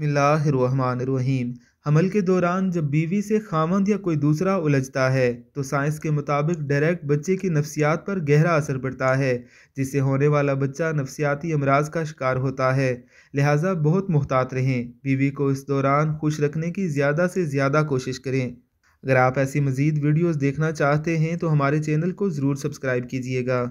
बसमीम हमल के दौरान जब बीवी से खामंद या कोई दूसरा उलझता है तो साइंस के मुताबिक डायरेक्ट बच्चे की नफसियात पर गहरा असर पड़ता है जिससे होने वाला बच्चा नफसियाती अमराज का शिकार होता है लिहाजा बहुत मुहतात रहें बीवी को इस दौरान खुश रखने की ज़्यादा से ज़्यादा कोशिश करें अगर आप ऐसी मज़ीद वीडियोज़ देखना चाहते हैं तो हमारे चैनल को ज़रूर सब्सक्राइब कीजिएगा